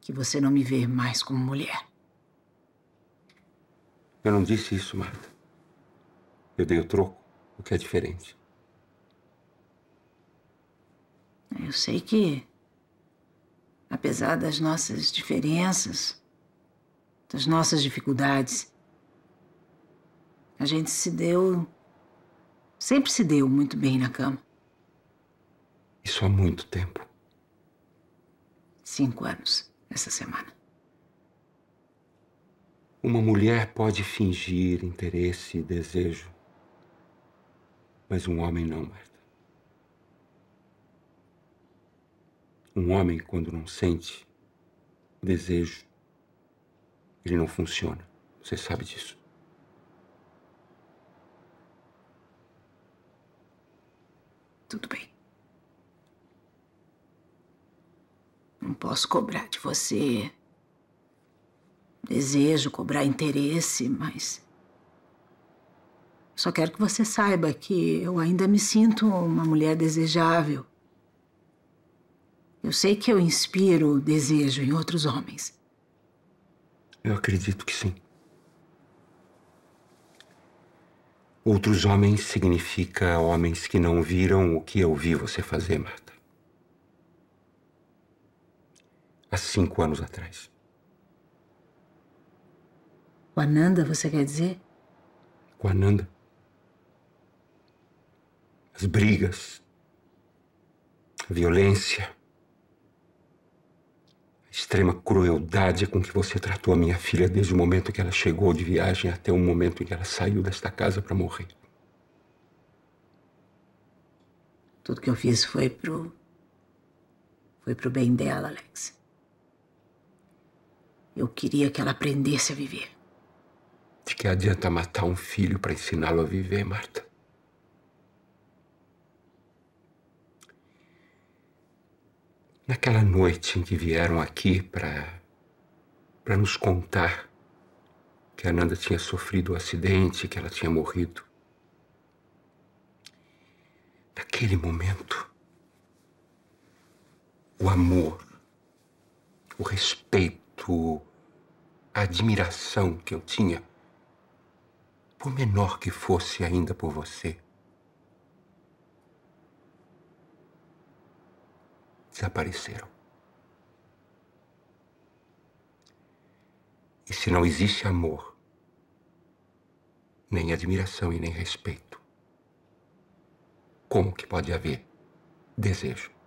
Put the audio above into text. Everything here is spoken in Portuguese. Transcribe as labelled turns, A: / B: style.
A: que você não me vê mais como mulher.
B: Eu não disse isso, Marta. Eu dei o troco, o que é diferente.
A: Eu sei que, apesar das nossas diferenças, das nossas dificuldades, a gente se deu. Sempre se deu muito bem na cama.
B: Isso há muito tempo.
A: Cinco anos essa semana.
B: Uma mulher pode fingir interesse e desejo, mas um homem não, Marta. Um homem, quando não sente desejo, ele não funciona. Você sabe disso.
A: Tudo bem. posso cobrar de você. Desejo cobrar interesse, mas. Só quero que você saiba que eu ainda me sinto uma mulher desejável. Eu sei que eu inspiro desejo em outros homens.
B: Eu acredito que sim. Outros homens significa homens que não viram o que eu vi você fazer, Marta. há cinco anos atrás.
A: O Ananda, você quer dizer?
B: O Ananda. As brigas. A violência. A extrema crueldade com que você tratou a minha filha desde o momento que ela chegou de viagem até o momento em que ela saiu desta casa para morrer.
A: Tudo que eu fiz foi pro. foi pro bem dela, Alex. Eu queria que ela aprendesse a viver.
B: De que adianta matar um filho para ensiná-lo a viver, Marta? Naquela noite em que vieram aqui para para nos contar que a Nanda tinha sofrido um acidente, que ela tinha morrido. Naquele momento, o amor, o respeito quanto admiração que eu tinha, por menor que fosse ainda por você. Desapareceram. E se não existe amor, nem admiração e nem respeito, como que pode haver desejo?